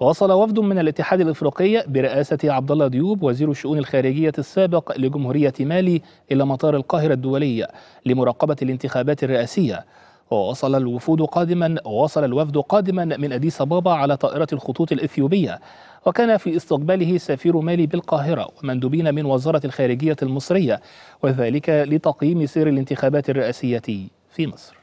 وصل وفد من الاتحاد الافريقي برئاسه عبد الله ديوب وزير الشؤون الخارجيه السابق لجمهوريه مالي الى مطار القاهره الدولي لمراقبه الانتخابات الرئاسيه ووصل الوفود قادما وصل الوفد قادما من اديس ابابا على طائره الخطوط الاثيوبيه وكان في استقباله سفير مالي بالقاهره ومندوبين من وزاره الخارجيه المصريه وذلك لتقييم سير الانتخابات الرئاسيه في مصر